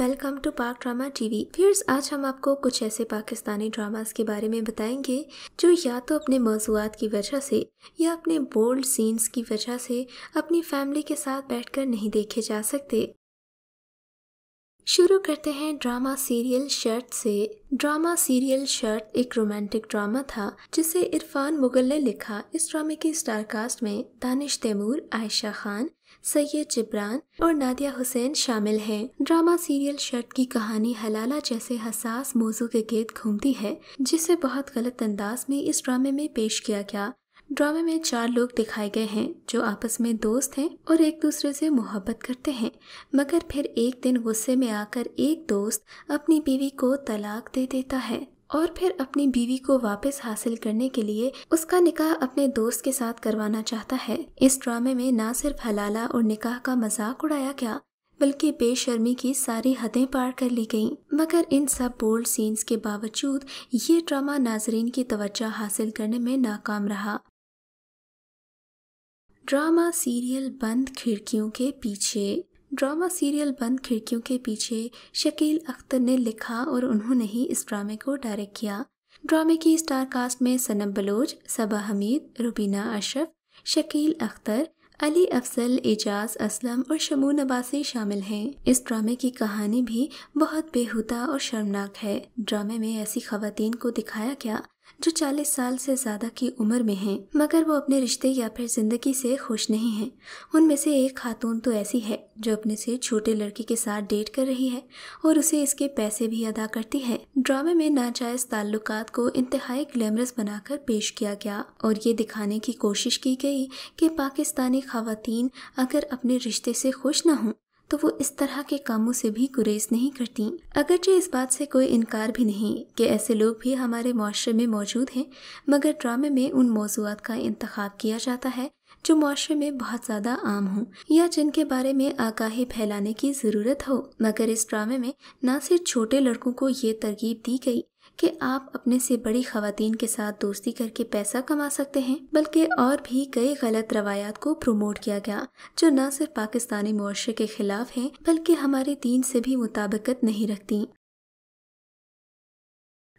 Welcome to Pak drama TV फियर्स आज हम आपको कुछ ऐसे पाकिस्तानी ड्रामास के बारे में बताएंगे जो या तो अपने मौजूद की वजह से या अपने बोल्ड सीन्स की वजह से अपनी फैमिली के साथ बैठकर नहीं देखे जा सकते शुरू करते हैं ड्रामा सीरियल शर्ट से ड्रामा सीरियल शर्ट एक रोमांटिक ड्रामा था जिसे इरफान मुगल ने लिखा इस ड्रामे के स्टारकास्ट में दानिश तैमूर आयशा खान सैयद जिब्रान और नादिया हुसैन शामिल हैं। ड्रामा सीरियल शर्ट की कहानी हलाला जैसे हसास मौजू के गेद घूमती है जिसे बहुत गलत अंदाज में इस ड्रामे में पेश किया गया ड्रामे में चार लोग दिखाए गए हैं जो आपस में दोस्त हैं और एक दूसरे से मोहब्बत करते हैं मगर फिर एक दिन गुस्से में आकर एक दोस्त अपनी बीवी को तलाक दे देता है और फिर अपनी बीवी को वापस हासिल करने के लिए उसका निकाह अपने दोस्त के साथ करवाना चाहता है इस ड्रामे में ना सिर्फ हलाला और निकाह का मजाक उड़ाया गया बल्कि बेशर्मी की सारी हदें पार कर ली गईं। मगर इन सब बोल्ड सीन्स के बावजूद ये ड्रामा नाजरीन की तवज्जो हासिल करने में नाकाम रहा ड्रामा सीरियल बंद खिड़कियों के पीछे ड्रामा सीरियल बंद खिड़कियों के पीछे शकील अख्तर ने लिखा और उन्होंने ही इस ड्रामे को डायरेक्ट किया ड्रामे की स्टार कास्ट में सनम बलोच सबा हमीद रुबीना अशरफ शकील अख्तर अली अफजल एजाज असलम और शमून अबासी शामिल हैं इस ड्रामे की कहानी भी बहुत बेहुदा और शर्मनाक है ड्रामे में ऐसी खातन को दिखाया गया जो 40 साल से ज़्यादा की उम्र में हैं मगर वो अपने रिश्ते या फिर ज़िंदगी से खुश नहीं हैं उनमें से एक खातून तो ऐसी है जो अपने से छोटे लड़के के साथ डेट कर रही है और उसे इसके पैसे भी अदा करती है ड्रामे में नाजायज ताल्लुक को इंतहाई ग्लैमरस बनाकर पेश किया गया और ये दिखाने की कोशिश की गई की पाकिस्तानी खातन अगर अपने रिश्ते से खुश न हों तो वो इस तरह के कामों से भी गुरेज नहीं करती अगरचे इस बात से कोई इनकार भी नहीं कि ऐसे लोग भी हमारे माशरे में मौजूद हैं मगर ड्रामे में उन मौजूद का इंतखब किया जाता है जो माशरे में बहुत ज़्यादा आम हो या जिनके बारे में आगाही फैलाने की ज़रूरत हो मगर इस ड्रामे में न सिर्फ छोटे लड़कों को ये तरकीब दी गई कि आप अपने से बड़ी खातन के साथ दोस्ती करके पैसा कमा सकते हैं बल्कि और भी कई गलत रवायात को प्रमोट किया गया जो न सिर्फ पाकिस्तानी मुआरे के खिलाफ हैं बल्कि हमारे दीन से भी मुताबिकत नहीं रखती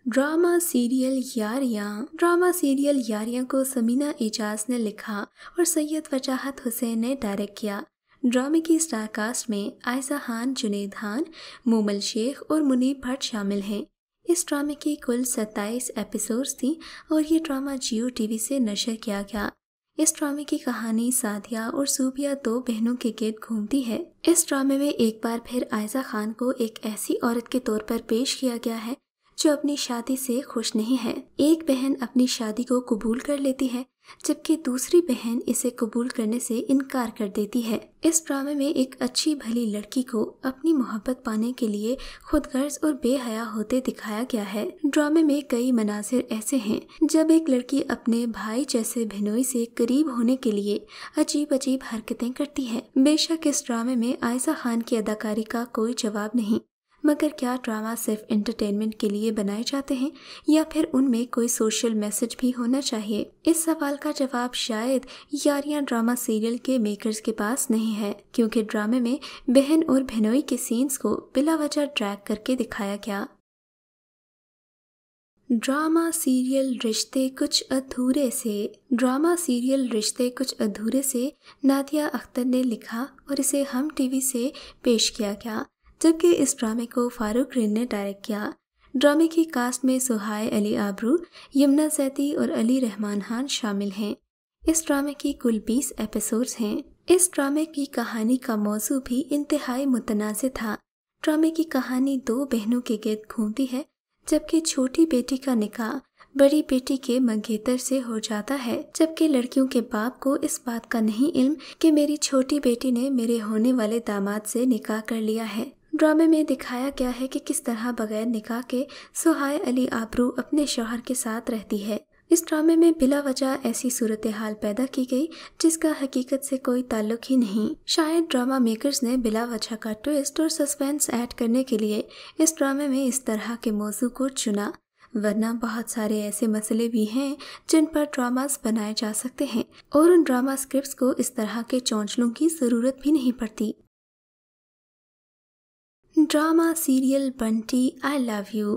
drama serial Yariyan drama serial Yariyan को समीना एजाज ने लिखा और सैयद वजाहत हुसैन ने डायरेक्ट किया ड्रामे की स्टार कास्ट में आयसा खान जुनेद खान मोमल शेख और मुनीब भट्ट शामिल हैं इस ड्रामे की कुल 27 एपिसोड्स थी और ये ड्रामा जियो टीवी से नशर किया गया इस ड्रामे की कहानी साधिया और सूबिया दो बहनों के गेट घूमती है इस ड्रामे में एक बार फिर आयजा खान को एक ऐसी औरत के तौर पर पेश किया गया है जो अपनी शादी से खुश नहीं है एक बहन अपनी शादी को कबूल कर लेती है जबकि दूसरी बहन इसे कबूल करने से इनकार कर देती है इस ड्रामे में एक अच्छी भली लड़की को अपनी मोहब्बत पाने के लिए खुद गर्ज और बेहया होते दिखाया गया है ड्रामे में कई मनाजिर ऐसे हैं जब एक लड़की अपने भाई जैसे भिनोई से करीब होने के लिए अजीब अजीब हरकतें करती है बेशक इस ड्रामे में आयसा खान की अदाकारी का कोई जवाब नहीं मगर क्या ड्रामा सिर्फ एंटरटेनमेंट के लिए बनाए जाते हैं या फिर उनमें कोई सोशल मैसेज भी होना चाहिए इस सवाल का जवाब शायद यारियां ड्रामा सीरियल के मेकर्स के पास नहीं है क्योंकि ड्रामे में बहन और बहनोई के सीन्स को वजह ट्रैक करके दिखाया गया ड्रामा सीरियल रिश्ते कुछ अधूरे से ड्रामा सीरियल रिश्ते कुछ अधूरे से नादिया अख्तर ने लिखा और इसे हम टीवी से पेश किया गया जबकि इस ड्रामे को फारूक रिन ने डायरेक्ट किया ड्रामे की कास्ट में सुहाय अली आबरू यमुना सैती और अली रहमान खान शामिल हैं इस ड्रामे की कुल बीस एपिसोड्स हैं इस ड्रामे की कहानी का मौजू भी इंतहाई मुतनाज़ था ड्रामे की कहानी दो बहनों के गर्द घूमती है जबकि छोटी बेटी का निकाह बड़ी बेटी के मंगेतर से हो जाता है जबकि लड़कियों के बाप को इस बात का नहीं इल्म कि मेरी छोटी बेटी ने मेरे होने वाले दामाद से निकाह कर लिया है ड्रामे में दिखाया गया है कि किस तरह बगैर निकाह के सुहाय अली आबरू अपने शोहर के साथ रहती है इस ड्रामे में बिला वजह ऐसी सूरत हाल पैदा की गई जिसका हकीकत से कोई ताल्लुक ही नहीं शायद ड्रामा मेकर्स ने बिला वजह का ट्विस्ट और सस्पेंस ऐड करने के लिए इस ड्रामे में इस तरह के मौजू को चुना वरना बहुत सारे ऐसे मसले भी हैं जिन पर ड्रामास बनाए जा सकते हैं और उन ड्रामा स्क्रिप्ट को इस तरह के चौंचलों की ज़रूरत भी नहीं पड़ती drama serial Bunty I love you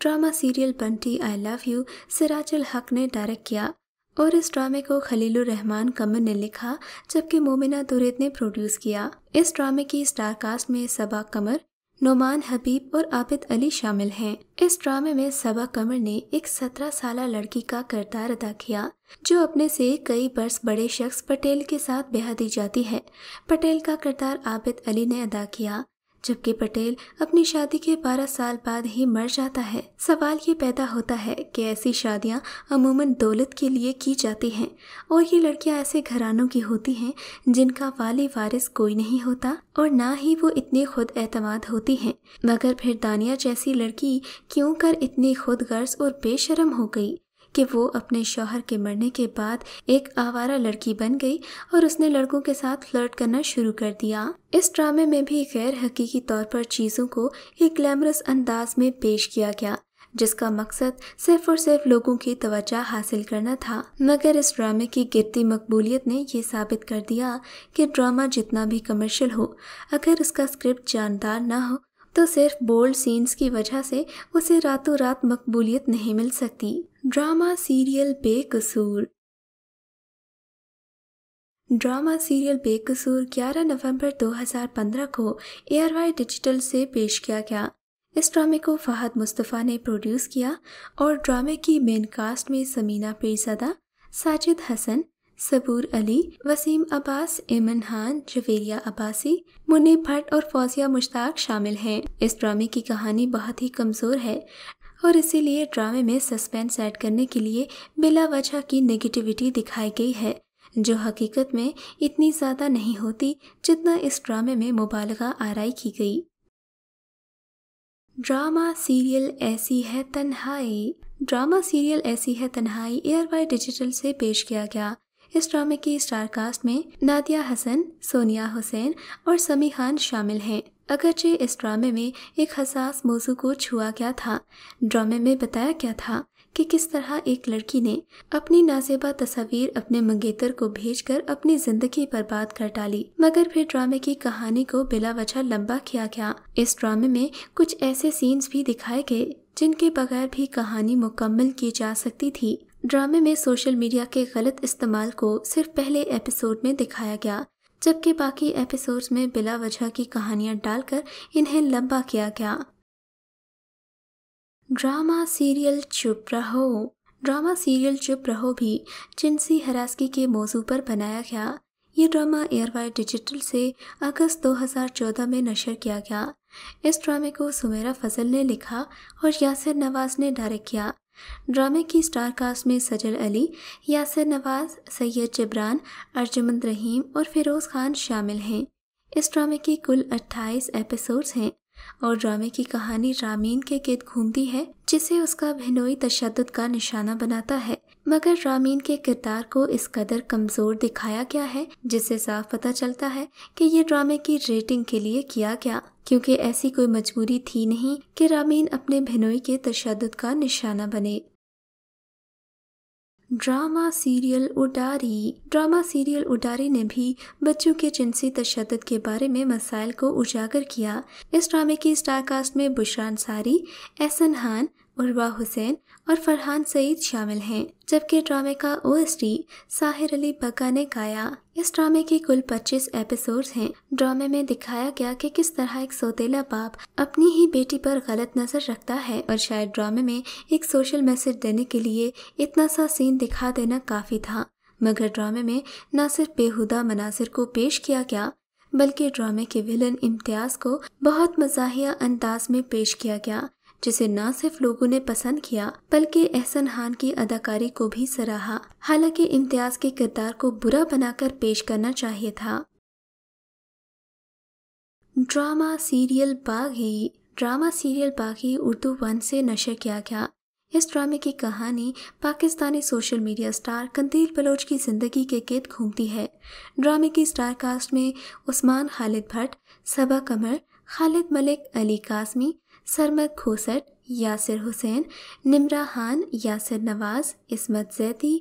drama serial Bunty I love you Sirajul Haq ने डायरेक्ट किया और इस ड्रामे को खलील रहमान कमर ने लिखा जबकि मोमिना दुरेद ने प्रोड्यूस किया इस ड्रामे की स्टार कास्ट में सबा कमर नोमान हबीब और आबिद अली शामिल हैं इस ड्रामे में सबा कमर ने एक सत्रह साल लड़की का किरदार अदा किया जो अपने से कई बर्स बड़े शख्स पटेल के साथ बेहद दी जाती है पटेल का किरदार आबिद अली ने अदा किया जबकि पटेल अपनी शादी के 12 साल बाद ही मर जाता है सवाल ये पैदा होता है कि ऐसी शादियाँ अमूमन दौलत के लिए की जाती हैं और ये लड़कियाँ ऐसे घरानों की होती हैं जिनका वाली वारिस कोई नहीं होता और ना ही वो इतने खुद एतमाद होती हैं मगर फिर दानिया जैसी लड़की क्यों कर इतनी खुद गर्ज और बेशरम हो गई कि वो अपने शौहर के मरने के बाद एक आवारा लड़की बन गई और उसने लड़कों के साथ फ्लर्ट करना शुरू कर दिया इस ड्रामे में भी गैर हकीकी तौर पर चीज़ों को एक ग्लैमरस अंदाज में पेश किया गया जिसका मकसद सिर्फ और सिर्फ लोगों की तवज्जा हासिल करना था मगर इस ड्रामे की गिरती मकबूलियत ने ये साबित कर दिया कि ड्रामा जितना भी कमर्शियल हो अगर उसका स्क्रिप्ट जानदार ना हो तो सिर्फ बोल्ड सीन्स की वजह से उसे रातों रात मकबूलियत नहीं मिल सकती drama serial Bequsoor drama serial Bequsoor 11 नवंबर 2015 को वाई डिजिटल से पेश किया गया इस ड्रामे को फहद मुस्तफ़ा ने प्रोड्यूस किया और ड्रामे की मेन कास्ट में समीना पीरजदा साजिद हसन सबूर अली वसीम अब्बास एमन खान जवेरिया अब्बासी मुन्नी भट्ट और फौजिया मुश्ताक शामिल हैं इस ड्रामे की कहानी बहुत ही कमज़ोर है और इसीलिए ड्रामे में सस्पेंस ऐड करने के लिए बिला वजह की नेगेटिविटी दिखाई गई है जो हकीकत में इतनी ज़्यादा नहीं होती जितना इस ड्रामे में मुबालगा आरई की गई ड्रामा सीरियल ऐसी है तन्हाई ड्रामा सीरियल ऐसी है तन्हाई एयर बाय डिजिटल से पेश किया गया इस ड्रामे की स्टार कास्ट में नादिया हसन सोनिया हुसैन और समी खान शामिल हैं अगरचे इस ड्रामे में एक हसास मौजू को छुआ गया था ड्रामे में बताया गया था कि किस तरह एक लड़की ने अपनी नाजेबा तस्वीर अपने मंगेतर को भेजकर अपनी जिंदगी बर्बाद कर डाली मगर फिर ड्रामे की कहानी को बिला वजह लम्बा किया गया इस ड्रामे में कुछ ऐसे सीन्स भी दिखाए गए जिनके बगैर भी कहानी मुकम्मल की जा सकती थी ड्रामे में सोशल मीडिया के गलत इस्तेमाल को सिर्फ पहले एपिसोड में दिखाया गया जबकि बाकी एपिसोड्स में बिला वजह की कहानियां डालकर इन्हें लंबा किया गया ड्रामा सीरियल चुप रहो ड्रामा सीरियल चुप रहो भी जिनसी हरासगी के मौजू पर बनाया गया ये ड्रामा एयरवाई डिजिटल से अगस्त 2014 में नशर किया गया इस ड्रामे को सुमेरा फजल ने लिखा और यासिर नवाज ने डायरेक्ट किया ड्रामे की स्टार कास्ट में सजल अली यासिर नवाज सैयद जबरान अर्जुमंद रहीम और फिरोज़ खान शामिल हैं इस ड्रामे की कुल 28 एपिसोड्स हैं और ड्रामे की कहानी रामीन के गिद घूमती है जिसे उसका भिनोई तशद का निशाना बनाता है मगर रामीन के किरदार को इस कदर कमज़ोर दिखाया गया है जिससे साफ पता चलता है कि ये ड्रामे की रेटिंग के लिए किया गया क्योंकि ऐसी कोई मजबूरी थी नहीं कि रामीन अपने भिनोई के तशद का निशाना बने drama serial Udaari drama serial Udaari ने भी बच्चों के जिनसी तशद के बारे में मसाइल को उजागर किया इस ड्रामे की स्टारकास्ट में बुशरान सारी एहसन हान उर्वा हुसैन और फरहान सईद शामिल हैं जबकि ड्रामे का ओएसटी साहिर अली बका ने गाया इस ड्रामे के कुल 25 एपिसोड्स हैं ड्रामे में दिखाया गया कि किस तरह एक सोतेला बाप अपनी ही बेटी पर गलत नजर रखता है और शायद ड्रामे में एक सोशल मैसेज देने के लिए इतना सा सीन दिखा देना काफी था मगर ड्रामे में न सिर्फ बेहुदा मनाजिर को पेश किया गया बल्कि ड्रामे के विलन इम्तियाज को बहुत मजाहिया अंदाज में पेश किया गया जिसे न सिर्फ लोगों ने पसंद किया बल्कि एहसन खान की अदाकारी को भी सराहा हालांकि इम्तियाज के किरदार को बुरा बनाकर पेश करना चाहिए था drama serial Baaghi drama serial Baaghi Urdu one से नशर किया गया इस ड्रामे की कहानी Pakistani social media star Qandeel Baloch की ज़िंदगी के गेद घूमती है ड्रामे की स्टार कास्ट में उस्मान खालिद भट्ट सबा कमर खालिद मलिक अली कासमी सरमद खोसट यासिर हुसैन निमरा खान यासिर नवाज़ इसमत जैदी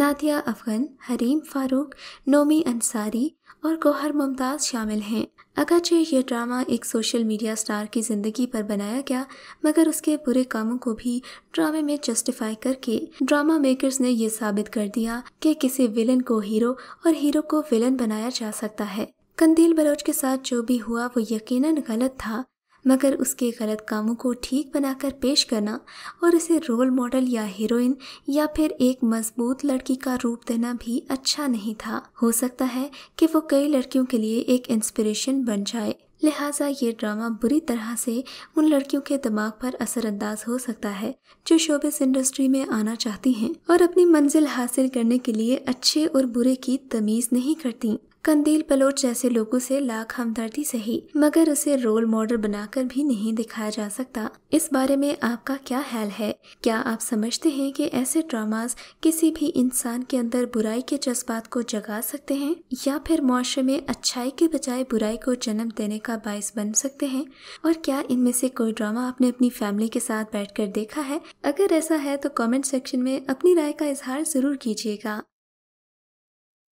नादिया अफगन हरीम फारूक नोमी अंसारी और गोहर मुमताज़ शामिल हैं अगरचे ये ड्रामा एक सोशल मीडिया स्टार की ज़िंदगी पर बनाया गया मगर उसके बुरे कामों को भी ड्रामे में जस्टिफाई करके ड्रामा मेकर्स ने यह साबित कर दिया कि किसी विलन को हीरो और हीरो को विलन बनाया जा सकता है कंदील बलोच के साथ जो भी हुआ वो यकीनन गलत था मगर उसके गलत कामों को ठीक बनाकर पेश करना और उसे रोल मॉडल या हीरोइन या फिर एक मजबूत लड़की का रूप देना भी अच्छा नहीं था हो सकता है कि वो कई लड़कियों के लिए एक इंस्पिरेशन बन जाए लिहाजा ये ड्रामा बुरी तरह से उन लड़कियों के दिमाग पर असरअंदाज हो सकता है जो शोबिस इंडस्ट्री में आना चाहती हैं और अपनी मंजिल हासिल करने के लिए अच्छे और बुरे की तमीज़ नहीं करती कंदील बलोच जैसे लोगों से लाख हमदर्दी सही मगर उसे रोल मॉडल बनाकर भी नहीं दिखाया जा सकता इस बारे में आपका क्या ख्याल है क्या आप समझते हैं कि ऐसे ड्रामास किसी भी इंसान के अंदर बुराई के जज्बात को जगा सकते हैं या फिर मुआरे में अच्छाई के बजाय बुराई को जन्म देने का बायस बन सकते हैं और क्या इनमें से कोई ड्रामा आपने अपनी फैमिली के साथ बैठ देखा है अगर ऐसा है तो कॉमेंट सेक्शन में अपनी राय का इजहार जरूर कीजिएगा